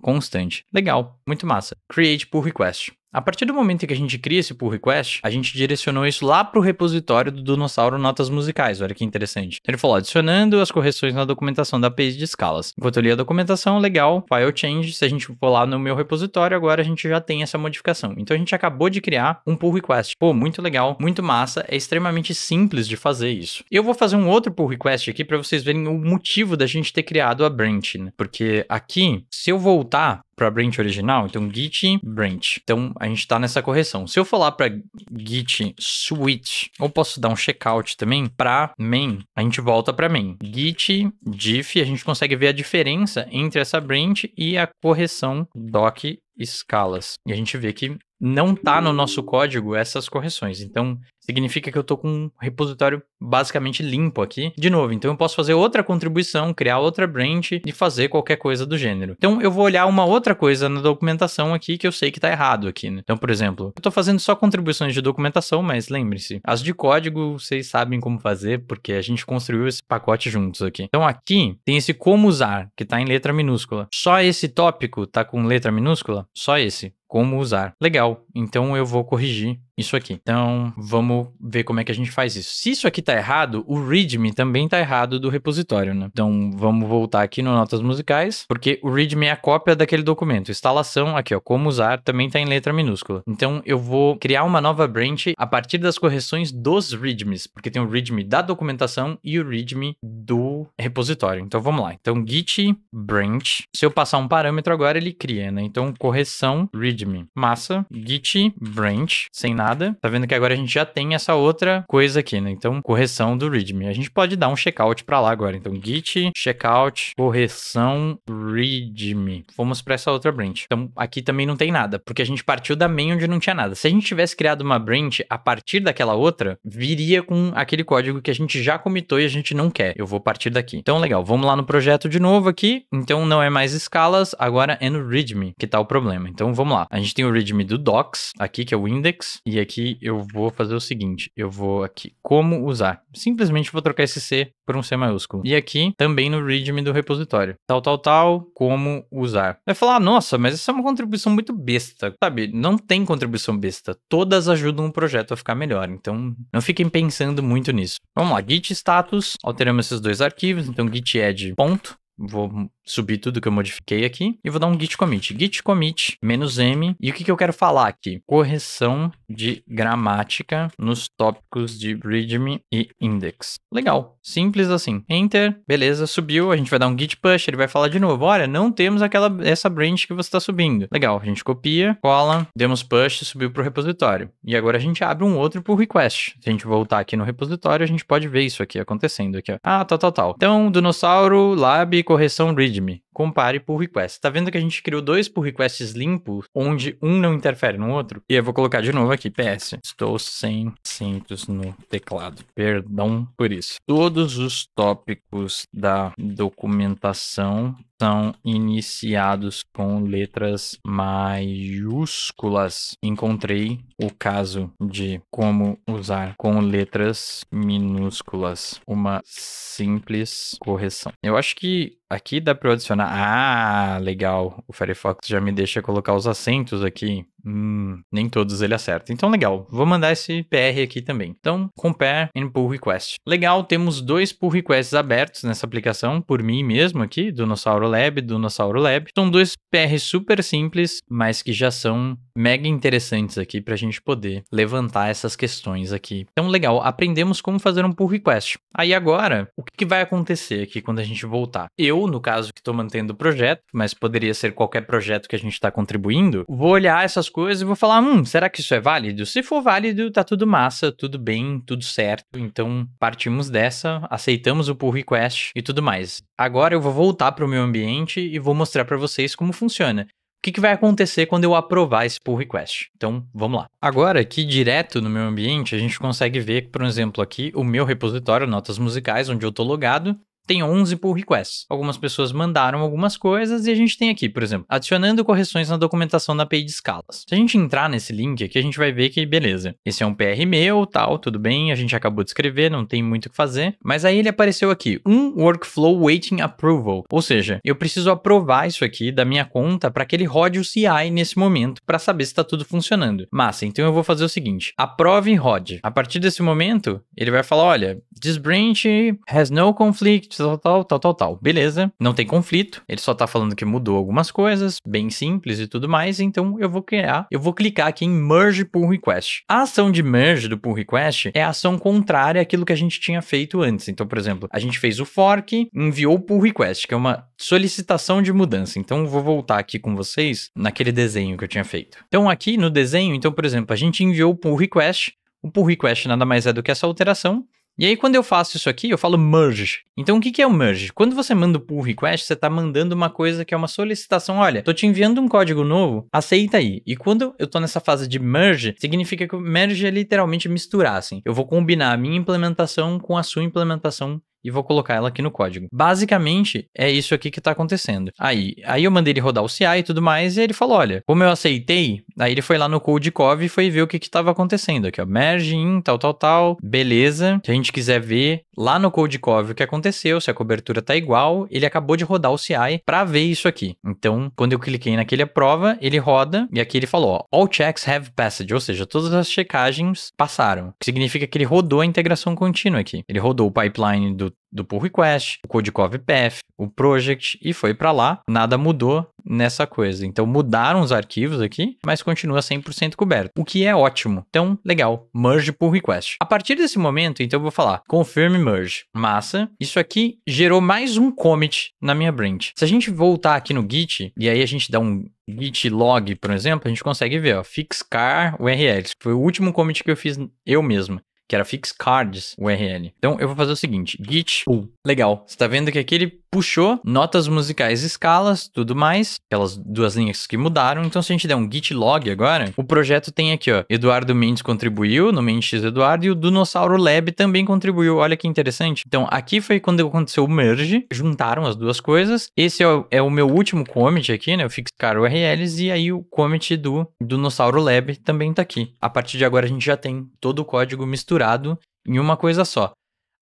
Constante. Legal, muito massa. Create pull request. A partir do momento em que a gente cria esse pull request, a gente direcionou isso lá para o repositório do Dinossauro Notas Musicais. Olha que interessante. Ele falou: adicionando as correções na documentação da page de escalas. Enquanto eu li a documentação, legal, file change. Se a gente for lá no meu repositório, agora a gente já tem essa modificação. Então a gente acabou de criar um pull request. Pô, muito legal, muito massa. É extremamente simples de fazer isso. Eu vou fazer um outro pull request aqui para vocês verem o motivo da gente ter criado a branch, né? Porque aqui, se eu voltar para branch original, então git branch. Então a gente está nessa correção. Se eu falar para git switch, ou posso dar um checkout também para main, a gente volta para main. Git diff, a gente consegue ver a diferença entre essa branch e a correção doc escalas. E a gente vê que não está no nosso código essas correções. Então, Significa que eu estou com um repositório basicamente limpo aqui. De novo, então eu posso fazer outra contribuição, criar outra branch e fazer qualquer coisa do gênero. Então eu vou olhar uma outra coisa na documentação aqui que eu sei que está errado aqui, né? Então, por exemplo, eu estou fazendo só contribuições de documentação, mas lembre-se, as de código vocês sabem como fazer porque a gente construiu esse pacote juntos aqui. Então aqui tem esse como usar, que está em letra minúscula. Só esse tópico está com letra minúscula? Só esse como usar. Legal, então eu vou corrigir isso aqui. Então, vamos ver como é que a gente faz isso. Se isso aqui tá errado, o readme também tá errado do repositório, né? Então, vamos voltar aqui no Notas Musicais, porque o readme é a cópia daquele documento. Instalação, aqui ó, como usar, também tá em letra minúscula. Então, eu vou criar uma nova branch a partir das correções dos readmes, porque tem o readme da documentação e o readme do repositório. Então, vamos lá. Então, git branch. Se eu passar um parâmetro agora, ele cria, né? Então, correção readme massa git branch sem nada nada. Tá vendo que agora a gente já tem essa outra coisa aqui, né? Então, correção do readme. A gente pode dar um checkout para lá agora. Então, git checkout correção readme. Fomos para essa outra branch. Então, aqui também não tem nada, porque a gente partiu da main onde não tinha nada. Se a gente tivesse criado uma branch a partir daquela outra, viria com aquele código que a gente já comitou e a gente não quer. Eu vou partir daqui. Então, legal. Vamos lá no projeto de novo aqui. Então, não é mais escalas, agora é no readme que tá o problema. Então, vamos lá. A gente tem o readme do docs aqui, que é o index, e aqui eu vou fazer o seguinte, eu vou aqui, como usar. Simplesmente vou trocar esse C por um C maiúsculo. E aqui também no readme do repositório. Tal, tal, tal, como usar. Vai falar, ah, nossa, mas isso é uma contribuição muito besta. Sabe, não tem contribuição besta. Todas ajudam o projeto a ficar melhor. Então, não fiquem pensando muito nisso. Vamos lá, git status, alteramos esses dois arquivos. Então, git add ponto. Vou subir tudo que eu modifiquei aqui e vou dar um git commit. Git commit menos M. E o que, que eu quero falar aqui? Correção de gramática nos tópicos de readme e index. Legal, simples assim. Enter, beleza, subiu, a gente vai dar um git push, ele vai falar de novo, olha, não temos aquela essa branch que você está subindo. Legal, a gente copia, cola, demos push, subiu para o repositório. E agora a gente abre um outro pull request. Se a gente voltar aqui no repositório, a gente pode ver isso aqui acontecendo aqui. Ó. Ah, tal, tal, tal. Então, dinossauro, lab, correção, readme Me. compare pull request. Tá vendo que a gente criou dois pull requests limpos, onde um não interfere no outro? E eu vou colocar de novo aqui, PS. Estou sem cintos no teclado. Perdão por isso. Todos os tópicos da documentação são iniciados com letras maiúsculas. Encontrei o caso de como usar com letras minúsculas uma simples correção. Eu acho que aqui dá para adicionar ah, legal. O Firefox já me deixa colocar os acentos aqui. Hum, nem todos ele acerta. Então, legal. Vou mandar esse PR aqui também. Então, compare and pull request. Legal, temos dois pull requests abertos nessa aplicação, por mim mesmo aqui, do Nossauro Lab, do Nossauro Lab. São dois PRs super simples, mas que já são mega interessantes aqui para a gente poder levantar essas questões aqui. Então, legal, aprendemos como fazer um pull request. Aí agora, o que vai acontecer aqui quando a gente voltar? Eu, no caso que estou mantendo o projeto, mas poderia ser qualquer projeto que a gente está contribuindo, vou olhar essas coisas e vou falar, hum, será que isso é válido? Se for válido, tá tudo massa, tudo bem, tudo certo. Então, partimos dessa, aceitamos o pull request e tudo mais. Agora eu vou voltar para o meu ambiente e vou mostrar para vocês como funciona. O que, que, vai acontecer quando eu aprovar esse pull request? Então, vamos lá. Agora, aqui direto no meu ambiente, a gente consegue ver, por exemplo, aqui o meu repositório, notas musicais, onde eu estou logado, tem 11 pull requests. Algumas pessoas mandaram algumas coisas e a gente tem aqui, por exemplo, adicionando correções na documentação da API de escalas. Se a gente entrar nesse link aqui, a gente vai ver que, beleza, esse é um PR meu, tal, tudo bem, a gente acabou de escrever, não tem muito o que fazer. Mas aí ele apareceu aqui, um workflow waiting approval, ou seja, eu preciso aprovar isso aqui da minha conta para que ele rode o CI nesse momento para saber se está tudo funcionando. Massa, então eu vou fazer o seguinte, aprove e rode. A partir desse momento, ele vai falar, olha, this branch has no conflict tal, tal, tal, tal, tal. Beleza, não tem conflito, ele só tá falando que mudou algumas coisas, bem simples e tudo mais, então eu vou criar, eu vou clicar aqui em Merge Pull Request. A ação de merge do pull request é a ação contrária àquilo que a gente tinha feito antes. Então, por exemplo, a gente fez o fork, enviou o pull request, que é uma solicitação de mudança. Então, vou voltar aqui com vocês naquele desenho que eu tinha feito. Então, aqui no desenho, então, por exemplo, a gente enviou o pull request, o pull request nada mais é do que essa alteração, e aí, quando eu faço isso aqui, eu falo merge. Então, o que é o merge? Quando você manda o pull request, você está mandando uma coisa que é uma solicitação. Olha, tô te enviando um código novo, aceita aí. E quando eu tô nessa fase de merge, significa que o merge é literalmente misturar, assim. Eu vou combinar a minha implementação com a sua implementação e vou colocar ela aqui no código. Basicamente, é isso aqui que está acontecendo. Aí, aí eu mandei ele rodar o CI e tudo mais, e ele falou, olha, como eu aceitei, aí ele foi lá no CodeCov e foi ver o que que acontecendo aqui, ó, merge in, tal, tal, tal, beleza. Se a gente quiser ver lá no CodeCov o que aconteceu, se a cobertura está igual, ele acabou de rodar o CI para ver isso aqui. Então, quando eu cliquei naquele aprova, ele roda, e aqui ele falou, ó, all checks have passed, ou seja, todas as checagens passaram, o que significa que ele rodou a integração contínua aqui. Ele rodou o pipeline do do, pull request, o Codecov path, o project e foi para lá. Nada mudou nessa coisa. Então mudaram os arquivos aqui, mas continua 100% coberto, o que é ótimo. Então, legal, merge pull request. A partir desse momento, então eu vou falar confirm merge. Massa. Isso aqui gerou mais um commit na minha branch. Se a gente voltar aqui no git e aí a gente dá um git log, por exemplo, a gente consegue ver, ó, car URLs. Foi o último commit que eu fiz eu mesmo que era cards URL. Então eu vou fazer o seguinte, git pull. Legal, você tá vendo que aquele puxou notas musicais, escalas, tudo mais, aquelas duas linhas que mudaram. Então, se a gente der um git log agora, o projeto tem aqui, ó, Eduardo Mendes contribuiu no Mendes Eduardo e o Dinossauro Lab também contribuiu. Olha que interessante. Então, aqui foi quando aconteceu o merge, juntaram as duas coisas. Esse é o, é o meu último commit aqui, né? Eu fixar URLs e aí o commit do Dinossauro Lab também tá aqui. A partir de agora a gente já tem todo o código misturado em uma coisa só.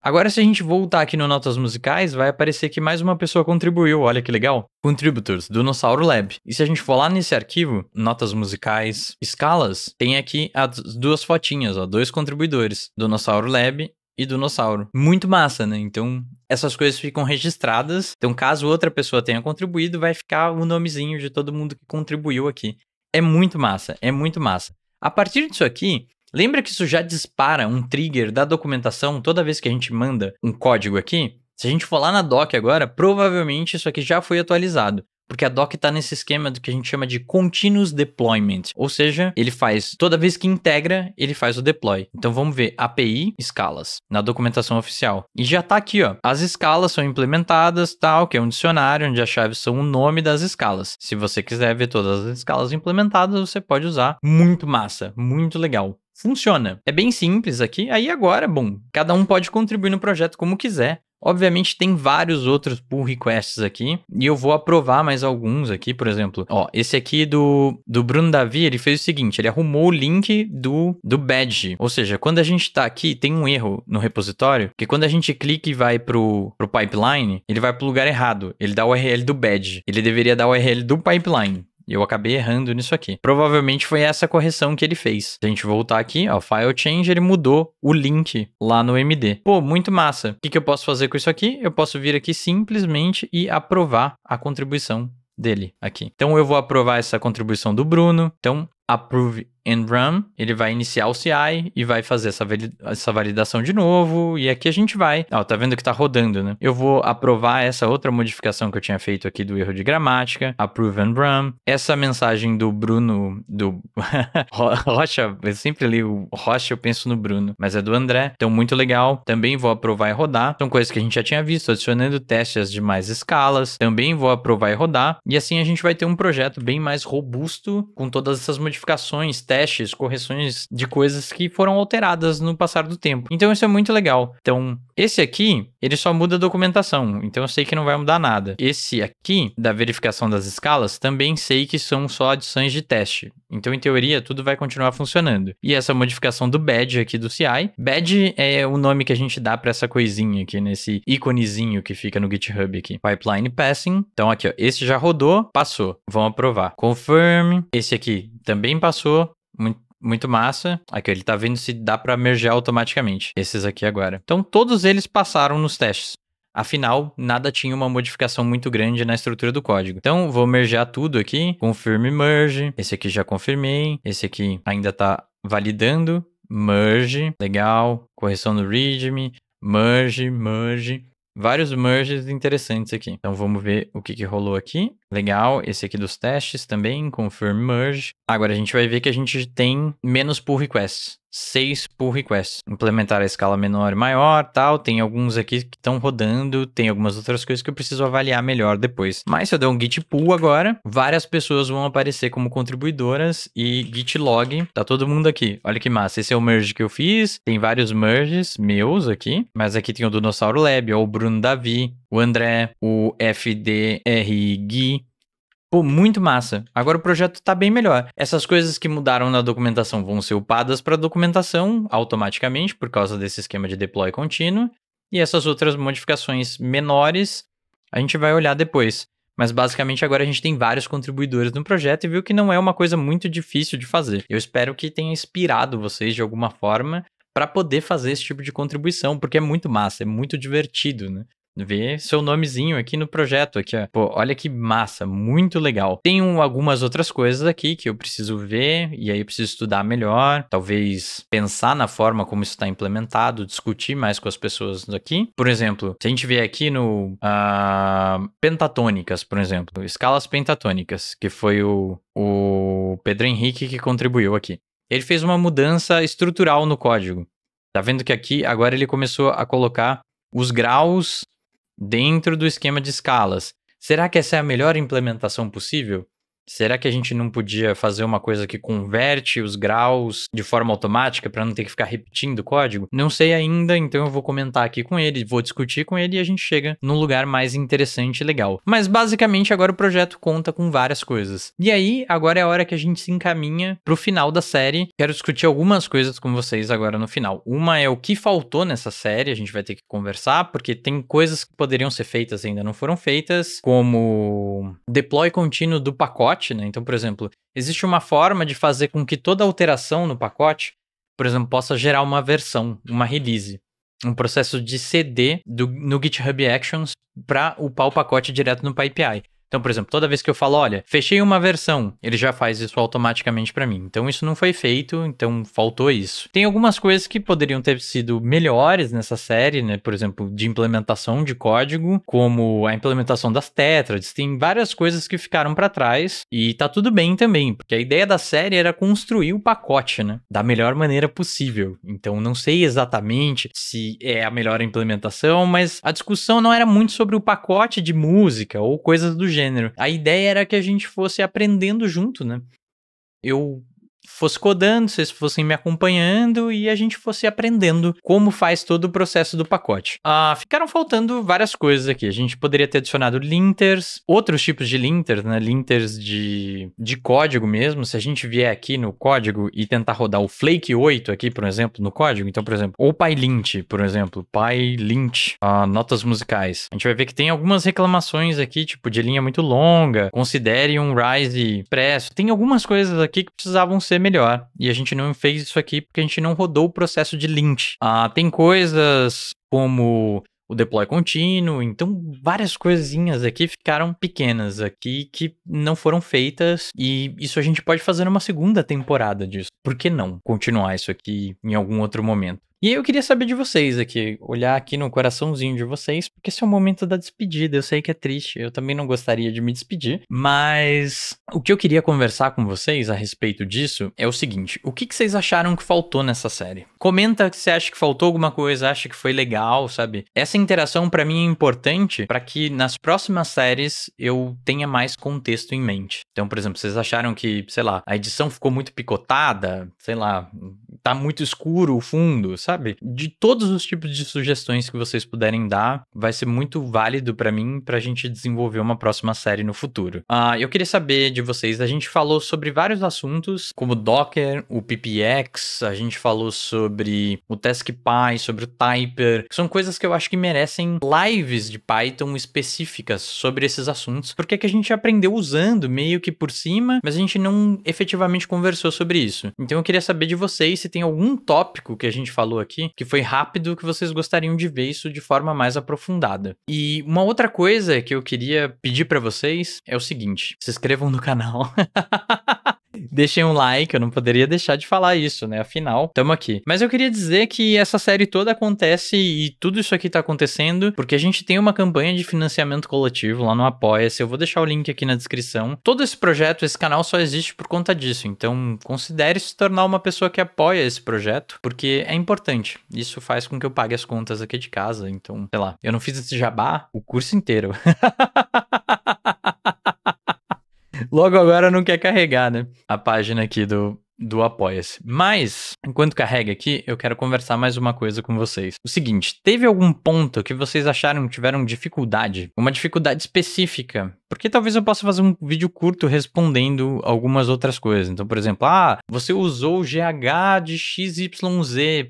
Agora, se a gente voltar aqui no Notas Musicais, vai aparecer que mais uma pessoa contribuiu, olha que legal. Contributors, do Nossauro Lab. E se a gente for lá nesse arquivo, Notas Musicais, Escalas, tem aqui as duas fotinhas, ó, dois contribuidores, do Nossauro Lab e do Nossauro. Muito massa, né? Então, essas coisas ficam registradas. Então, caso outra pessoa tenha contribuído, vai ficar o nomezinho de todo mundo que contribuiu aqui. É muito massa, é muito massa. A partir disso aqui, Lembra que isso já dispara um trigger da documentação toda vez que a gente manda um código aqui? Se a gente for lá na doc agora, provavelmente isso aqui já foi atualizado porque a doc está nesse esquema do que a gente chama de continuous deployment, ou seja, ele faz toda vez que integra, ele faz o deploy. Então vamos ver API escalas na documentação oficial. E já está aqui, ó. As escalas são implementadas, tal, que é um dicionário onde as chaves são o nome das escalas. Se você quiser ver todas as escalas implementadas, você pode usar. Muito massa, muito legal funciona. É bem simples aqui. Aí agora, bom, cada um pode contribuir no projeto como quiser. Obviamente tem vários outros pull requests aqui, e eu vou aprovar mais alguns aqui, por exemplo. Ó, esse aqui do, do Bruno Davi, ele fez o seguinte, ele arrumou o link do, do badge, ou seja, quando a gente tá aqui, tem um erro no repositório, que quando a gente clica e vai pro, pro pipeline, ele vai pro lugar errado, ele dá o URL do badge, ele deveria dar o URL do pipeline eu acabei errando nisso aqui. Provavelmente foi essa correção que ele fez. Se a gente voltar aqui, ó, file change, ele mudou o link lá no MD. Pô, muito massa. O que, que eu posso fazer com isso aqui? Eu posso vir aqui simplesmente e aprovar a contribuição dele aqui. Então eu vou aprovar essa contribuição do Bruno. Então approve and run, ele vai iniciar o CI e vai fazer essa, essa validação de novo, e aqui a gente vai, ó, tá vendo que tá rodando, né? Eu vou aprovar essa outra modificação que eu tinha feito aqui do erro de gramática, approve and run, essa mensagem do Bruno, do *laughs* Rocha, eu sempre li o Rocha, eu penso no Bruno, mas é do André, então muito legal, também vou aprovar e rodar, são coisas que a gente já tinha visto, adicionando testes de mais escalas, também vou aprovar e rodar, e assim a gente vai ter um projeto bem mais robusto com todas essas modificações modificações, testes, correções de coisas que foram alteradas no passar do tempo. Então isso é muito legal. Então, esse aqui ele só muda a documentação, então eu sei que não vai mudar nada. Esse aqui, da verificação das escalas, também sei que são só adições de teste. Então, em teoria, tudo vai continuar funcionando. E essa modificação do badge aqui do CI, badge é o nome que a gente dá para essa coisinha aqui, nesse íconezinho que fica no GitHub aqui. Pipeline passing. Então, aqui, ó, esse já rodou, passou. Vamos aprovar. Confirm. Esse aqui também passou. Muito muito massa. Aqui, ele tá vendo se dá para mergear automaticamente. Esses aqui agora. Então, todos eles passaram nos testes. Afinal, nada tinha uma modificação muito grande na estrutura do código. Então, vou mergear tudo aqui. Confirme merge. Esse aqui já confirmei. Esse aqui ainda tá validando. Merge. Legal. Correção no readme. Merge, merge. Vários merges interessantes aqui. Então, vamos ver o que, que rolou aqui. Legal, esse aqui dos testes também, confirm merge. Agora a gente vai ver que a gente tem menos pull requests, seis pull requests. Implementar a escala menor e maior, tal, tem alguns aqui que estão rodando, tem algumas outras coisas que eu preciso avaliar melhor depois. Mas se eu der um git pull agora, várias pessoas vão aparecer como contribuidoras e git log, tá todo mundo aqui. Olha que massa, esse é o merge que eu fiz, tem vários merges meus aqui, mas aqui tem o Dinossauro Lab, ou o Bruno Davi, o André, o FDR Gui. Pô, muito massa. Agora o projeto tá bem melhor. Essas coisas que mudaram na documentação vão ser upadas para documentação automaticamente por causa desse esquema de deploy contínuo. E essas outras modificações menores a gente vai olhar depois. Mas basicamente agora a gente tem vários contribuidores no projeto e viu que não é uma coisa muito difícil de fazer. Eu espero que tenha inspirado vocês de alguma forma para poder fazer esse tipo de contribuição, porque é muito massa, é muito divertido, né? ver seu nomezinho aqui no projeto. Aqui, ó. Pô, olha que massa, muito legal. Tem um, algumas outras coisas aqui que eu preciso ver, e aí preciso estudar melhor, talvez pensar na forma como isso está implementado, discutir mais com as pessoas aqui Por exemplo, se a gente vê aqui no uh, pentatônicas, por exemplo, escalas pentatônicas, que foi o, o Pedro Henrique que contribuiu aqui. Ele fez uma mudança estrutural no código. Tá vendo que aqui agora ele começou a colocar os graus dentro do esquema de escalas. Será que essa é a melhor implementação possível? Será que a gente não podia fazer uma coisa que converte os graus de forma automática para não ter que ficar repetindo o código? Não sei ainda, então eu vou comentar aqui com ele, vou discutir com ele e a gente chega num lugar mais interessante e legal. Mas basicamente agora o projeto conta com várias coisas. E aí, agora é a hora que a gente se encaminha pro final da série. Quero discutir algumas coisas com vocês agora no final. Uma é o que faltou nessa série, a gente vai ter que conversar, porque tem coisas que poderiam ser feitas e ainda não foram feitas, como deploy contínuo do pacote pacote, né? Então, por exemplo, existe uma forma de fazer com que toda alteração no pacote, por exemplo, possa gerar uma versão, uma release. Um processo de CD do, no GitHub Actions para upar o pacote direto no PyPI. Então, por exemplo, toda vez que eu falo, olha, fechei uma versão, ele já faz isso automaticamente para mim. Então, isso não foi feito, então faltou isso. Tem algumas coisas que poderiam ter sido melhores nessa série, né? Por exemplo, de implementação de código, como a implementação das tetrads. Tem várias coisas que ficaram para trás e tá tudo bem também, porque a ideia da série era construir o pacote, né? Da melhor maneira possível. Então, não sei exatamente se é a melhor implementação, mas a discussão não era muito sobre o pacote de música ou coisas do gênero gênero. A ideia era que a gente fosse aprendendo junto, né? Eu fosse codando, vocês fossem me acompanhando e a gente fosse aprendendo como faz todo o processo do pacote. Ah, ficaram faltando várias coisas aqui. A gente poderia ter adicionado linters, outros tipos de linters, né? Linters de, de código mesmo. Se a gente vier aqui no código e tentar rodar o flake 8 aqui, por exemplo, no código, então, por exemplo, ou PyLint, por exemplo, PyLint, ah, notas musicais. A gente vai ver que tem algumas reclamações aqui, tipo de linha muito longa, considere um Rise Expresso. Tem algumas coisas aqui que precisavam ser melhor. E a gente não fez isso aqui porque a gente não rodou o processo de lint. Ah, tem coisas como o deploy contínuo, então várias coisinhas aqui ficaram pequenas aqui que não foram feitas e isso a gente pode fazer numa segunda temporada disso. Por que não continuar isso aqui em algum outro momento? E eu queria saber de vocês aqui, olhar aqui no coraçãozinho de vocês, porque esse é o momento da despedida. Eu sei que é triste, eu também não gostaria de me despedir, mas o que eu queria conversar com vocês a respeito disso é o seguinte: o que, que vocês acharam que faltou nessa série? Comenta se acha que faltou alguma coisa, acha que foi legal, sabe? Essa interação para mim é importante para que nas próximas séries eu tenha mais contexto em mente. Então, por exemplo, vocês acharam que, sei lá, a edição ficou muito picotada, sei lá, tá muito escuro o fundo, sabe? De todos os tipos de sugestões que vocês puderem dar, vai ser muito válido para mim pra gente desenvolver uma próxima série no futuro. Ah, eu queria saber de vocês, a gente falou sobre vários assuntos, como Docker, o PPX, a gente falou sobre sobre o TaskPy, sobre o Typer, que são coisas que eu acho que merecem lives de Python específicas sobre esses assuntos, porque é que a gente aprendeu usando meio que por cima, mas a gente não efetivamente conversou sobre isso. Então eu queria saber de vocês se tem algum tópico que a gente falou aqui que foi rápido que vocês gostariam de ver isso de forma mais aprofundada. E uma outra coisa que eu queria pedir para vocês é o seguinte: se inscrevam no canal. *laughs* Deixem um like, eu não poderia deixar de falar isso, né? Afinal, tamo aqui. Mas eu queria dizer que essa série toda acontece e tudo isso aqui tá acontecendo porque a gente tem uma campanha de financiamento coletivo lá no Apoia-se. Eu vou deixar o link aqui na descrição. Todo esse projeto, esse canal só existe por conta disso. Então, considere se tornar uma pessoa que apoia esse projeto, porque é importante. Isso faz com que eu pague as contas aqui de casa. Então, sei lá, eu não fiz esse jabá o curso inteiro. *laughs* Logo agora não quer carregar, né? A página aqui do, do Apoia-se. Mas, enquanto carrega aqui, eu quero conversar mais uma coisa com vocês. O seguinte, teve algum ponto que vocês acharam que tiveram dificuldade? Uma dificuldade específica? Porque talvez eu possa fazer um vídeo curto respondendo algumas outras coisas. Então, por exemplo, ah, você usou o GH de XYZ,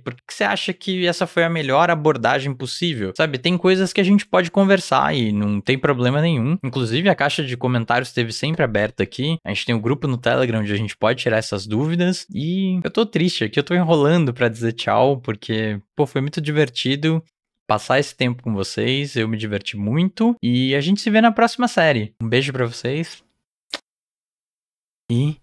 por que você acha que essa foi a melhor abordagem possível? Sabe, tem coisas que a gente pode conversar e não tem problema nenhum. Inclusive, a caixa de comentários esteve sempre aberta aqui. A gente tem o um grupo no Telegram onde a gente pode tirar essas dúvidas dúvidas. E eu tô triste aqui, eu tô enrolando para dizer tchau, porque, pô, foi muito divertido passar esse tempo com vocês. Eu me diverti muito. E a gente se vê na próxima série. Um beijo para vocês. E.